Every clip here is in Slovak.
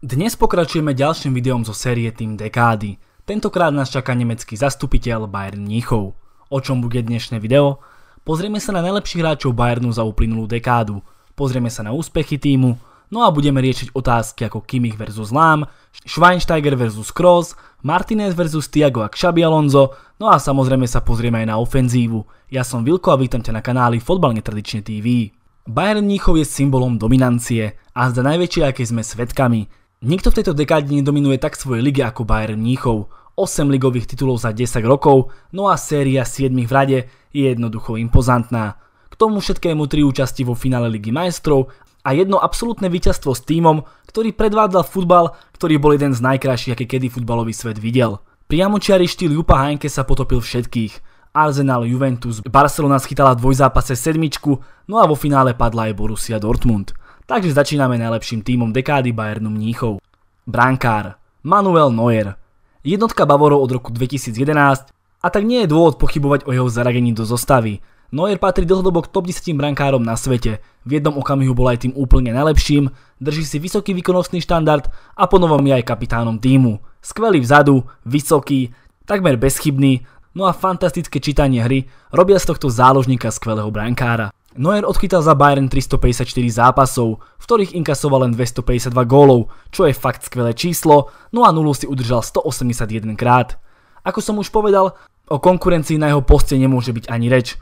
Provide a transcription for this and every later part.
Dnes pokračujeme ďalším videom zo série Tým dekády. Tentokrát nás čaká nemecký zastupiteľ Bayern Mníchov. O čom bude dnešné video? Pozrieme sa na najlepších hráčov Bayernu za uplynulú dekádu, pozrieme sa na úspechy týmu, no a budeme riešiť otázky ako Kimmich vs. Lám, Schweinsteiger vs. Kroos, Martinez vs. Thiago a Xabi Alonso, no a samozrejme sa pozrieme aj na ofenzívu. Ja som Vilko a vítam ťa na kanáli Fotbal netradične TV. Bayern Mníchov je symbolom dominancie a zda najväčšie, aké sme svetkami. Nikto v tejto dekáde nedominuje tak svoje ligy ako Bayern Mníchov. 8 ligových titulov za 10 rokov, no a séria 7 v rade je jednoducho impozantná. K tomu všetkému tri účasti vo finále Ligy majstrov a jedno absolútne víťazstvo s týmom, ktorý predvádzal futbal, ktorý bol jeden z najkrajších, aké kedy futbalový svet videl. čiari štýl Jupa Heinke sa potopil všetkých. Arsenal, Juventus, Barcelona schytala dvojzápase sedmičku, no a vo finále padla aj Borussia Dortmund takže začíname najlepším tímom dekády Bayernu Mníchov. Brankár Manuel Neuer. Jednotka Bavorov od roku 2011 a tak nie je dôvod pochybovať o jeho zaradení do zostavy. Neuer patrí dlhodobo k top 10 brankárom na svete. V jednom okamihu bol aj tým úplne najlepším, drží si vysoký výkonnostný štandard a ponovom je aj kapitánom týmu. Skvelý vzadu, vysoký, takmer bezchybný, no a fantastické čítanie hry robia z tohto záložníka skvelého brankára. Neuer odchytal za Bayern 354 zápasov, v ktorých inkasoval len 252 gólov, čo je fakt skvelé číslo, no a nulu si udržal 181 krát. Ako som už povedal, o konkurencii na jeho poste nemôže byť ani reč.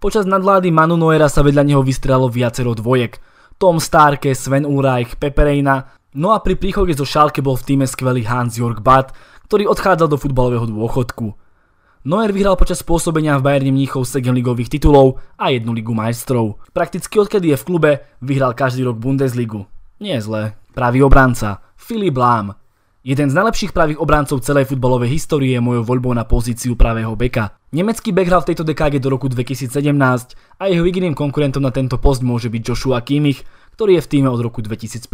Počas nadlády Manu Neuera sa vedľa neho vystrelalo viacero dvojek. Tom Starke, Sven Ulreich, Reina, no a pri príchode zo Šalke bol v týme skvelý Hans-Jörg Bad, ktorý odchádzal do futbalového dôchodku. Neuer vyhral počas pôsobenia v Bayerne Mníchov 7 ligových titulov a jednu ligu majstrov. Prakticky odkedy je v klube, vyhral každý rok Bundesligu. Nie zle. Pravý obranca. Filip Lám. Jeden z najlepších pravých obrancov celej futbalovej histórie je mojou voľbou na pozíciu pravého beka. Nemecký bek hral v tejto dekáde do roku 2017 a jeho jediným konkurentom na tento post môže byť Joshua Kimmich, ktorý je v týme od roku 2015.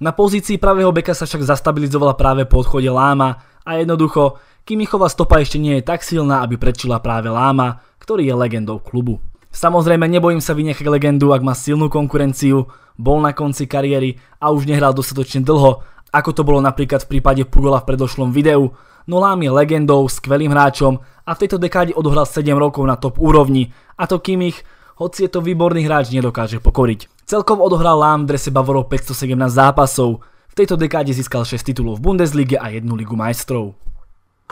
Na pozícii pravého beka sa však zastabilizovala práve po odchode Láma a jednoducho Kimichova stopa ešte nie je tak silná, aby predčila práve Láma, ktorý je legendou klubu. Samozrejme, nebojím sa vynechať legendu, ak má silnú konkurenciu, bol na konci kariéry a už nehral dostatočne dlho, ako to bolo napríklad v prípade Pugola v predošlom videu, no Lám je legendou, skvelým hráčom a v tejto dekáde odohral 7 rokov na top úrovni a to Kimich, hoci je to výborný hráč, nedokáže pokoriť. Celkom odohral Lám v drese Bavorov 517 zápasov, v tejto dekáde získal 6 titulov v Bundeslige a jednu ligu majstrov.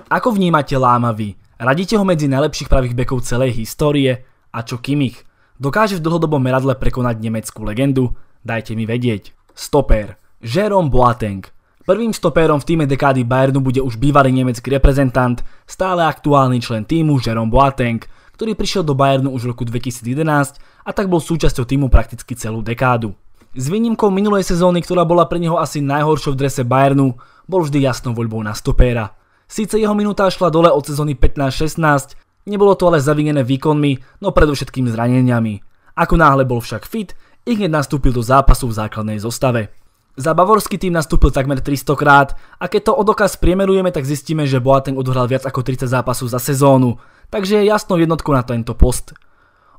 Ako vnímate Láma vy? Radíte ho medzi najlepších pravých bekov celej histórie? A čo Kimich? Dokáže v dlhodobom meradle prekonať nemeckú legendu? Dajte mi vedieť. Stopér. Jerome Boateng. Prvým stopérom v týme dekády Bayernu bude už bývalý nemecký reprezentant, stále aktuálny člen týmu Jerome Boateng, ktorý prišiel do Bayernu už v roku 2011 a tak bol súčasťou týmu prakticky celú dekádu. S výnimkou minulej sezóny, ktorá bola pre neho asi najhoršou v drese Bayernu, bol vždy jasnou voľbou na stopéra. Síce jeho minúta šla dole od sezóny 15-16, nebolo to ale zavinené výkonmi, no predovšetkým zraneniami. Ako náhle bol však fit, i hneď nastúpil do zápasu v základnej zostave. Za bavorský tým nastúpil takmer 300 krát a keď to odokaz priemerujeme, tak zistíme, že Boateng odhral viac ako 30 zápasov za sezónu, takže je jasnou jednotkou na tento post.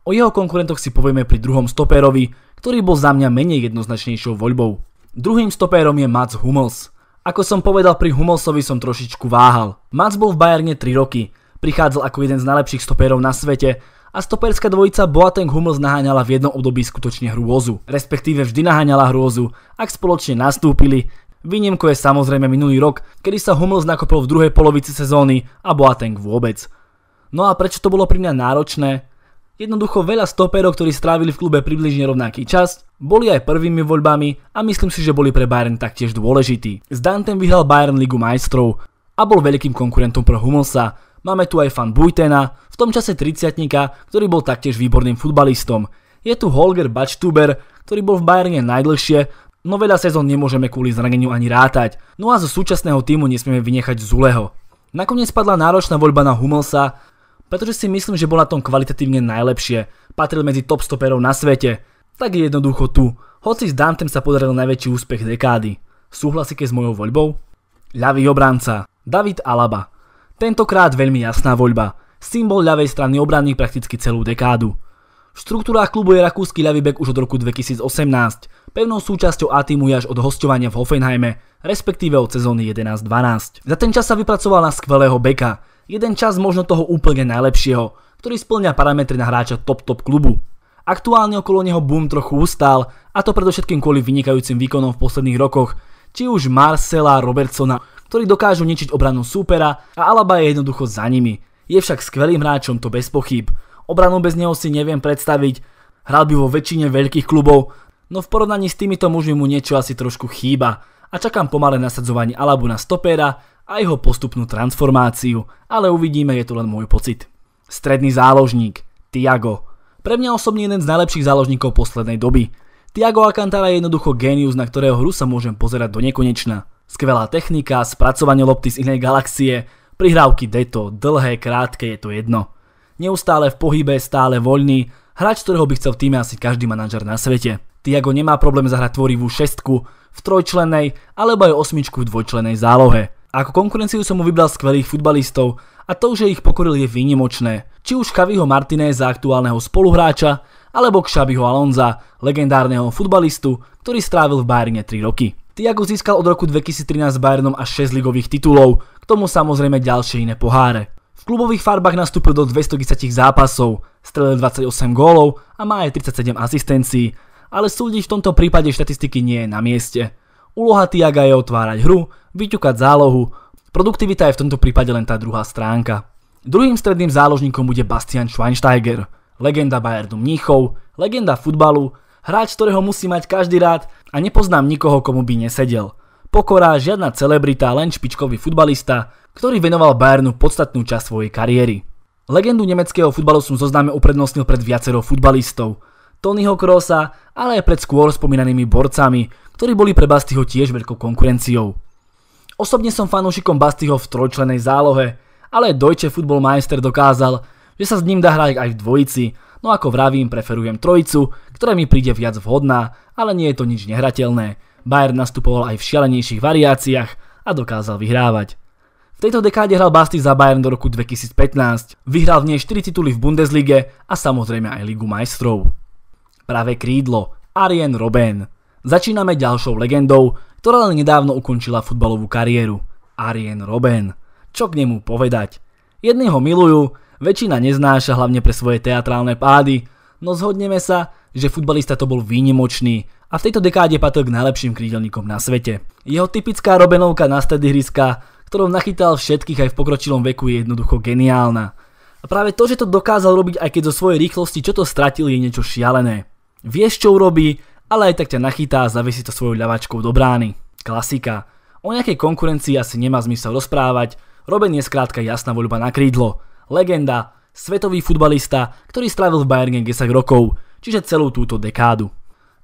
O jeho konkurentoch si povieme pri druhom stopérovi, ktorý bol za mňa menej jednoznačnejšou voľbou. Druhým stopérom je Mats Hummels. Ako som povedal, pri Hummelsovi som trošičku váhal. Mac bol v Bayerne 3 roky, prichádzal ako jeden z najlepších stopérov na svete a stoperská dvojica Boateng Hummels naháňala v jednom období skutočne hrôzu, respektíve vždy naháňala hrôzu, ak spoločne nastúpili, Výnimko je samozrejme minulý rok, kedy sa Hummels nakopol v druhej polovici sezóny a Boateng vôbec. No a prečo to bolo pri mňa náročné? Jednoducho veľa stoperov, ktorí strávili v klube približne rovnaký čas, boli aj prvými voľbami a myslím si, že boli pre Bayern taktiež dôležití. S Dantem vyhral Bayern Ligu majstrov a bol veľkým konkurentom pre Hummelsa. Máme tu aj fan Bujtena, v tom čase 30 ktorý bol taktiež výborným futbalistom. Je tu Holger Bačtuber, ktorý bol v Bayerne najdlhšie, no veľa sezón nemôžeme kvôli zraneniu ani rátať. No a zo súčasného týmu nesmieme vynechať Zuleho. Nakoniec padla náročná voľba na Hummelsa, pretože si myslím, že bola tom kvalitatívne najlepšie. Patril medzi top stoperov na svete, tak je jednoducho tu. Hoci s Dantem sa podaril najväčší úspech dekády. Súhlasíte s mojou voľbou? Ľavý obranca, David Alaba. Tentokrát veľmi jasná voľba. Symbol ľavej strany obranných prakticky celú dekádu. V štruktúrách klubu je rakúsky ľavý bek už od roku 2018. Pevnou súčasťou A týmu je až od hostovania v Hoffenheime, respektíve od sezóny 11-12. Za ten čas sa vypracoval na skvelého beka jeden čas možno toho úplne najlepšieho, ktorý splňa parametry na hráča top-top klubu. Aktuálne okolo neho boom trochu ustál, a to predovšetkým kvôli vynikajúcim výkonom v posledných rokoch, či už Marcela Robertsona, ktorí dokážu ničiť obranu súpera a Alaba je jednoducho za nimi. Je však skvelým hráčom, to bez pochyb. Obranu bez neho si neviem predstaviť, hral by vo väčšine veľkých klubov, no v porovnaní s týmito mužmi mu niečo asi trošku chýba a čakám pomalé nasadzovanie Alabu na stopéra a jeho postupnú transformáciu, ale uvidíme, je to len môj pocit. Stredný záložník, Tiago. Pre mňa osobne jeden z najlepších záložníkov poslednej doby. Tiago Alcantara je jednoducho génius, na ktorého hru sa môžem pozerať do nekonečna. Skvelá technika, spracovanie lopty z inej galaxie, prihrávky deto, dlhé, krátke, je to jedno. Neustále v pohybe, stále voľný, hráč, ktorého by chcel v týme asi každý manažer na svete. Tiago nemá problém zahrať tvorivú šestku v trojčlenej alebo aj osmičku v dvojčlenej zálohe. Ako konkurenciu som mu vybral skvelých futbalistov a to, že ich pokoril je výnimočné. Či už Chaviho za aktuálneho spoluhráča, alebo Kšabiho Alonza, legendárneho futbalistu, ktorý strávil v Bajerne 3 roky. Tiago získal od roku 2013 s Bayernom až 6 ligových titulov, k tomu samozrejme ďalšie iné poháre. V klubových farbách nastúpil do 210 zápasov, strelil 28 gólov a má aj 37 asistencií, ale súdiť v tomto prípade štatistiky nie je na mieste. Úloha Tiaga je otvárať hru vyťukať zálohu. Produktivita je v tomto prípade len tá druhá stránka. Druhým stredným záložníkom bude Bastian Schweinsteiger, legenda Bayernu Mníchov, legenda futbalu, hráč, ktorého musí mať každý rád a nepoznám nikoho, komu by nesedel. Pokora, žiadna celebrita, len špičkový futbalista, ktorý venoval Bayernu podstatnú časť svojej kariéry. Legendu nemeckého futbalu som zoznáme uprednostnil pred viacero futbalistov. Tonyho Krosa, ale aj pred skôr spomínanými borcami, ktorí boli pre Bastiho tiež veľkou konkurenciou. Osobne som fanúšikom Bastiho v trojčlenej zálohe, ale Deutsche Meister dokázal, že sa s ním dá hrať aj v dvojici, no ako vravím, preferujem trojicu, ktorá mi príde viac vhodná, ale nie je to nič nehrateľné. Bayern nastupoval aj v šialenejších variáciách a dokázal vyhrávať. V tejto dekáde hral Basti za Bayern do roku 2015. Vyhral v nej 4 tituly v Bundeslige a samozrejme aj Ligu majstrov. Práve krídlo Arjen Robben. Začíname ďalšou legendou, ktorá len nedávno ukončila futbalovú kariéru. Arjen Robben. Čo k nemu povedať? Jedni ho milujú, väčšina neznáša hlavne pre svoje teatrálne pády, no zhodneme sa, že futbalista to bol výnimočný a v tejto dekáde patril k najlepším krídelníkom na svete. Jeho typická Robbenovka na stredy hryska, ktorou nachytal všetkých aj v pokročilom veku je jednoducho geniálna. A práve to, že to dokázal robiť aj keď zo svojej rýchlosti čo to stratil je niečo šialené. Vieš čo urobí ale aj tak ťa nachytá a zavesí to svojou ľavačkou do brány. Klasika. O nejakej konkurencii asi nemá zmysel rozprávať, Robin je skrátka jasná voľba na krídlo. Legenda, svetový futbalista, ktorý strávil v Bayerne 10 rokov, čiže celú túto dekádu.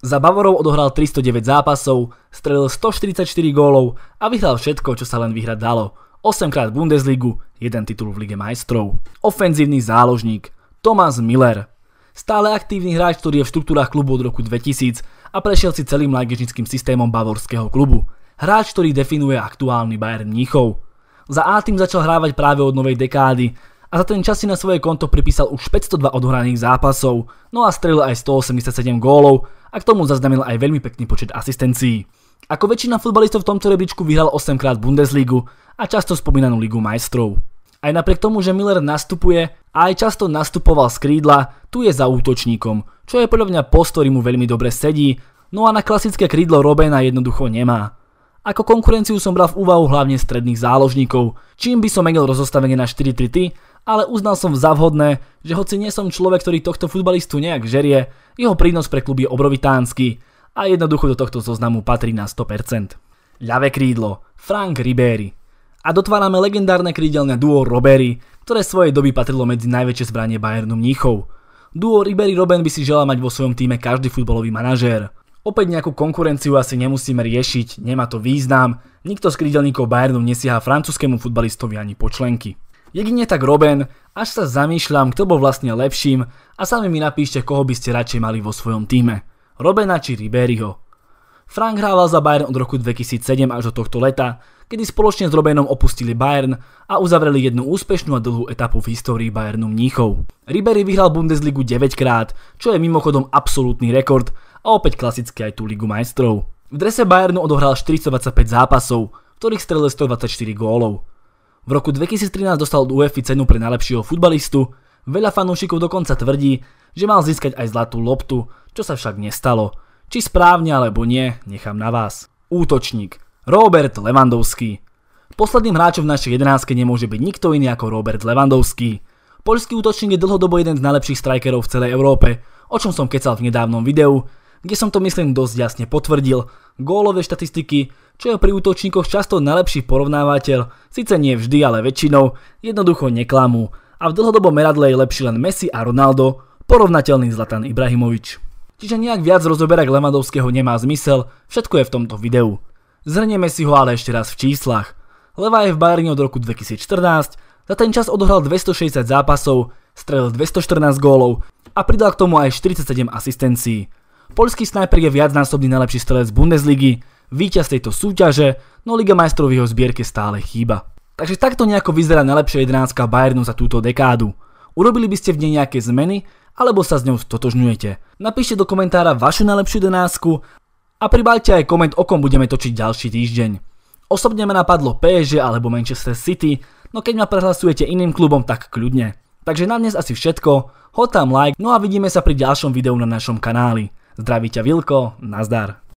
Za Bavorov odohral 309 zápasov, strelil 144 gólov a vyhral všetko, čo sa len vyhrať dalo. 8 krát Bundesligu, jeden titul v Lige majstrov. Ofenzívny záložník Thomas Miller stále aktívny hráč, ktorý je v štruktúrach klubu od roku 2000 a prešiel si celým mládežnickým systémom bavorského klubu. Hráč, ktorý definuje aktuálny Bayern Mníchov. Za A tým začal hrávať práve od novej dekády a za ten čas si na svoje konto pripísal už 502 odhraných zápasov, no a strelil aj 187 gólov a k tomu zaznamenal aj veľmi pekný počet asistencií. Ako väčšina futbalistov v tomto rebríčku vyhral 8 krát Bundesligu a často spomínanú Ligu majstrov. Aj napriek tomu, že Miller nastupuje a aj často nastupoval z krídla, tu je za útočníkom, čo je podľa mňa post, ktorý mu veľmi dobre sedí, no a na klasické krídlo Robena jednoducho nemá. Ako konkurenciu som bral v úvahu hlavne stredných záložníkov, čím by som menil rozostavenie na 4-3-3, ale uznal som za vhodné, že hoci nie som človek, ktorý tohto futbalistu nejak žerie, jeho prínos pre klub je obrovitánsky a jednoducho do tohto zoznamu patrí na 100%. Ľavé krídlo Frank ribéry a dotvárame legendárne krídelné duo Robery, ktoré svojej doby patrilo medzi najväčšie zbranie Bayernu Mníchov. Duo Ribery-Robben by si želal mať vo svojom týme každý futbalový manažér. Opäť nejakú konkurenciu asi nemusíme riešiť, nemá to význam, nikto z krídelníkov Bayernu nesiaha francúzskému futbalistovi ani počlenky. Jedine tak Robben, až sa zamýšľam, kto bol vlastne lepším a sami mi napíšte, koho by ste radšej mali vo svojom týme. Robena či Riberyho. Frank hrával za Bayern od roku 2007 až do tohto leta kedy spoločne s Robénom opustili Bayern a uzavreli jednu úspešnú a dlhú etapu v histórii Bayernu Mníchov. Ribery vyhral Bundesligu 9 krát, čo je mimochodom absolútny rekord a opäť klasicky aj tú Ligu majstrov. V drese Bayernu odohral 425 zápasov, v ktorých strelil 124 gólov. V roku 2013 dostal UEFI cenu pre najlepšieho futbalistu, veľa fanúšikov dokonca tvrdí, že mal získať aj zlatú loptu, čo sa však nestalo. Či správne alebo nie, nechám na vás. Útočník. Robert Lewandowski. Posledným hráčom v našej 11 nemôže byť nikto iný ako Robert Lewandowski. Poľský útočník je dlhodobo jeden z najlepších strikerov v celej Európe, o čom som kecal v nedávnom videu, kde som to myslím dosť jasne potvrdil. Gólové štatistiky, čo je pri útočníkoch často najlepší porovnávateľ, síce nie vždy, ale väčšinou, jednoducho neklamú. A v dlhodobom meradle je lepší len Messi a Ronaldo, porovnateľný Zlatan Ibrahimovič. Čiže nejak viac rozoberať Levandovského nemá zmysel, všetko je v tomto videu. Zrnieme si ho ale ešte raz v číslach. Leva je v Bayerni od roku 2014, za ten čas odohral 260 zápasov, strelil 214 gólov a pridal k tomu aj 47 asistencií. Polský snajper je viacnásobný najlepší strelec Bundesligy, víťaz tejto súťaže, no Liga majstrov v jeho zbierke stále chýba. Takže takto nejako vyzerá najlepšia jedenáctka Bayernu za túto dekádu. Urobili by ste v nej nejaké zmeny, alebo sa s ňou stotožňujete. Napíšte do komentára vašu najlepšiu jedenáctku a pribáľte aj koment, o kom budeme točiť ďalší týždeň. Osobne ma napadlo PSG alebo Manchester City, no keď ma prehlasujete iným klubom, tak kľudne. Takže na dnes asi všetko, hod tam like, no a vidíme sa pri ďalšom videu na našom kanáli. Zdraví ťa Vilko, nazdar.